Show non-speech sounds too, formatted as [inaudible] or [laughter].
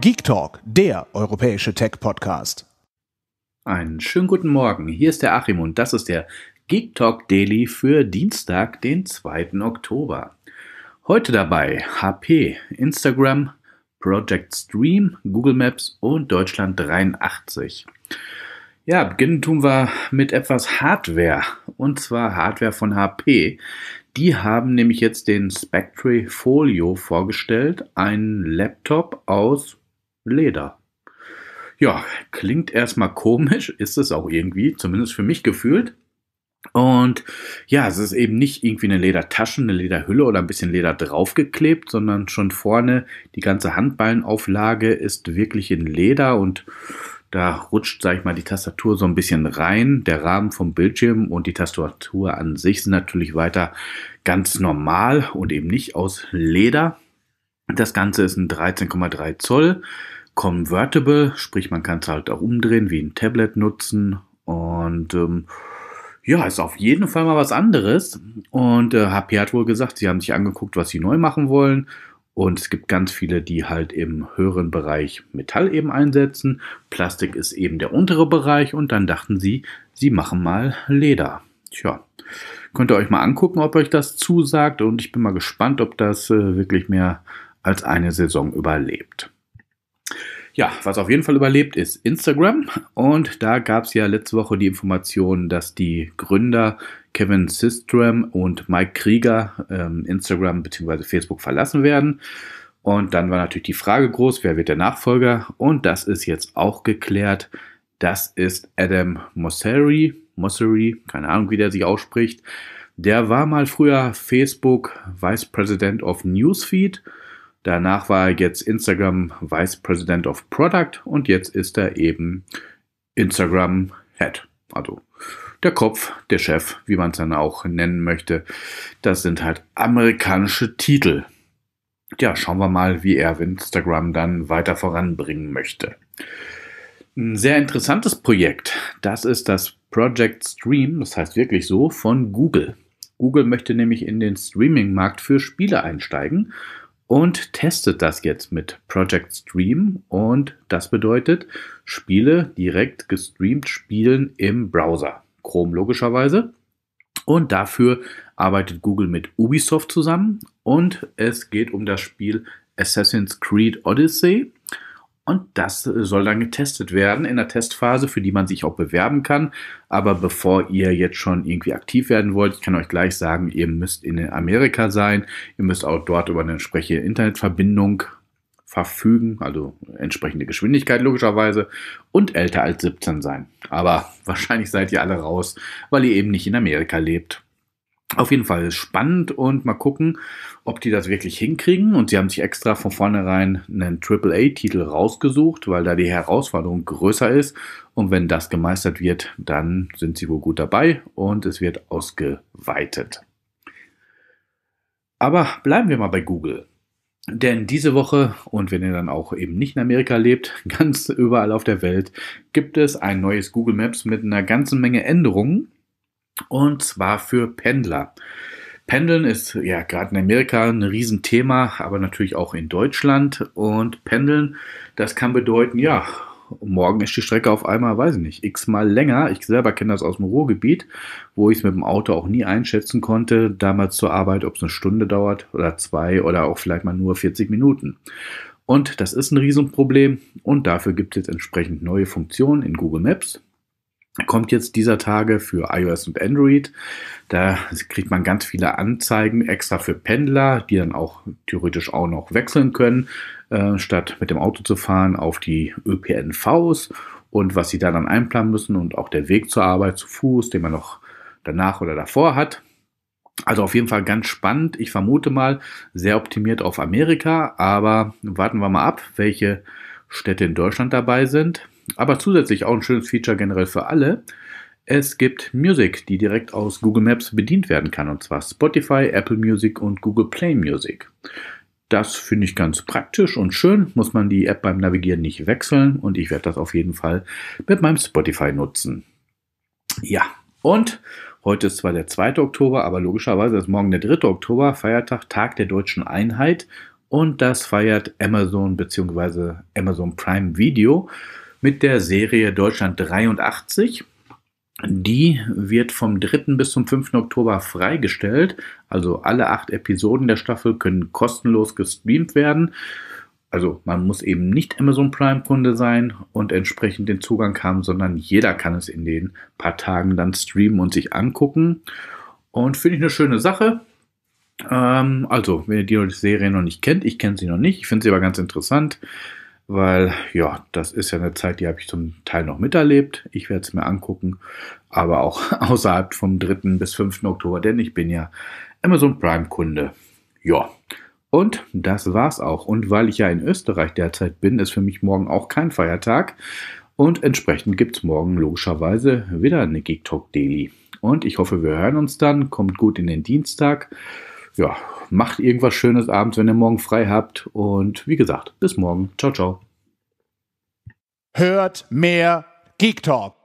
Geek Talk, der europäische Tech-Podcast. Einen schönen guten Morgen. Hier ist der Achim und das ist der Geek Talk Daily für Dienstag, den 2. Oktober. Heute dabei HP, Instagram, Project Stream, Google Maps und Deutschland 83. Ja, beginnen tun wir mit etwas Hardware und zwar Hardware von HP. Die haben nämlich jetzt den Spectre Folio vorgestellt, einen Laptop aus Leder. Ja, klingt erstmal komisch, ist es auch irgendwie, zumindest für mich gefühlt. Und ja, es ist eben nicht irgendwie eine Ledertasche, eine Lederhülle oder ein bisschen Leder draufgeklebt, sondern schon vorne die ganze Handballenauflage ist wirklich in Leder und da rutscht, sag ich mal, die Tastatur so ein bisschen rein. Der Rahmen vom Bildschirm und die Tastatur an sich sind natürlich weiter ganz normal und eben nicht aus Leder. Das Ganze ist ein 13,3 Zoll Convertible, sprich man kann es halt auch umdrehen, wie ein Tablet nutzen und ähm, ja, ist auf jeden Fall mal was anderes. Und äh, HP hat wohl gesagt, sie haben sich angeguckt, was sie neu machen wollen. Und es gibt ganz viele, die halt im höheren Bereich Metall eben einsetzen. Plastik ist eben der untere Bereich. Und dann dachten sie, sie machen mal Leder. Tja, könnt ihr euch mal angucken, ob euch das zusagt. Und ich bin mal gespannt, ob das äh, wirklich mehr als eine Saison überlebt. Ja, was auf jeden Fall überlebt ist Instagram. Und da gab es ja letzte Woche die Information, dass die Gründer Kevin Systrom und Mike Krieger ähm, Instagram bzw. Facebook verlassen werden. Und dann war natürlich die Frage groß, wer wird der Nachfolger? Und das ist jetzt auch geklärt. Das ist Adam Mosseri. Mosseri, keine Ahnung, wie der sich ausspricht. Der war mal früher Facebook Vice President of Newsfeed Danach war er jetzt Instagram Vice President of Product und jetzt ist er eben Instagram Head. Also der Kopf, der Chef, wie man es dann auch nennen möchte. Das sind halt amerikanische Titel. Ja, schauen wir mal, wie er Instagram dann weiter voranbringen möchte. Ein sehr interessantes Projekt, das ist das Project Stream, das heißt wirklich so, von Google. Google möchte nämlich in den Streaming-Markt für Spiele einsteigen und testet das jetzt mit Project Stream und das bedeutet Spiele direkt gestreamt spielen im Browser. Chrome logischerweise. Und dafür arbeitet Google mit Ubisoft zusammen und es geht um das Spiel Assassin's Creed Odyssey. Und das äh, soll dann getestet werden in der Testphase, für die man sich auch bewerben kann. Aber bevor ihr jetzt schon irgendwie aktiv werden wollt, ich kann euch gleich sagen, ihr müsst in Amerika sein, ihr müsst auch dort über eine entsprechende Internetverbindung verfügen, also entsprechende Geschwindigkeit logischerweise, und älter als 17 sein. Aber [laughs] wahrscheinlich seid ihr alle raus, weil ihr eben nicht in Amerika lebt. Auf jeden Fall spannend und mal gucken, ob die das wirklich hinkriegen. Und sie haben sich extra von vornherein einen aaa titel rausgesucht, weil da die Herausforderung größer ist. Und wenn das gemeistert wird, dann sind sie wohl gut dabei und es wird ausgeweitet. Aber bleiben wir mal bei Google. Denn diese Woche, und wenn ihr dann auch eben nicht in Amerika lebt, [laughs] ganz überall auf der Welt, gibt es ein neues Google Maps mit einer ganzen Menge Änderungen und zwar für Pendler. Pendeln ist ja gerade in Amerika ein Riesenthema, aber natürlich auch in Deutschland. Und Pendeln, das kann bedeuten, ja, morgen ist die Strecke auf einmal, weiß ich nicht, x-mal länger. Ich selber kenne das aus dem Ruhrgebiet, wo ich es mit dem Auto auch nie einschätzen konnte, damals zur Arbeit, ob es eine Stunde dauert oder zwei oder auch vielleicht mal nur 40 Minuten. Und das ist ein Riesenproblem und dafür gibt es jetzt entsprechend neue Funktionen in Google Maps, kommt jetzt dieser Tage für iOS und Android. Da kriegt man ganz viele Anzeigen extra für Pendler, die dann auch theoretisch auch noch wechseln können, äh, statt mit dem Auto zu fahren auf die ÖPNVs und was sie da dann einplanen müssen und auch der Weg zur Arbeit zu Fuß, den man noch danach oder davor hat. Also auf jeden Fall ganz spannend. Ich vermute mal sehr optimiert auf Amerika, aber warten wir mal ab, welche Städte in Deutschland dabei sind. Aber zusätzlich auch ein schönes Feature generell für alle. Es gibt Music, die direkt aus Google Maps bedient werden kann, und zwar Spotify, Apple Music und Google Play Music. Das finde ich ganz praktisch und schön, muss man die App beim Navigieren nicht wechseln und ich werde das auf jeden Fall mit meinem Spotify nutzen. Ja, und heute ist zwar der 2. Oktober, aber logischerweise ist morgen der 3. Oktober, Feiertag, Tag der deutschen Einheit und das feiert Amazon bzw. Amazon Prime Video mit der Serie Deutschland 83. Die wird vom 3. bis zum 5. Oktober freigestellt. Also alle acht Episoden der Staffel können kostenlos gestreamt werden. Also man muss eben nicht Amazon Prime-Kunde sein und entsprechend den Zugang haben, sondern jeder kann es in den paar Tagen dann streamen und sich angucken. Und finde ich eine schöne Sache. Ähm, also, wenn ihr die Serie noch nicht kennt, ich kenne sie noch nicht, ich finde sie aber ganz interessant weil ja, das ist ja eine Zeit, die habe ich zum Teil noch miterlebt. Ich werde es mir angucken, aber auch [laughs] außerhalb vom 3. bis 5. Oktober, denn ich bin ja Amazon Prime-Kunde. Ja. Und das war's auch. Und weil ich ja in Österreich derzeit bin, ist für mich morgen auch kein Feiertag. Und entsprechend gibt es morgen logischerweise wieder eine Geek Talk Daily. Und ich hoffe, wir hören uns dann. Kommt gut in den Dienstag ja, macht irgendwas Schönes abends, wenn ihr morgen frei habt. Und wie gesagt, bis morgen. Ciao, ciao. Hört mehr Geek Talk.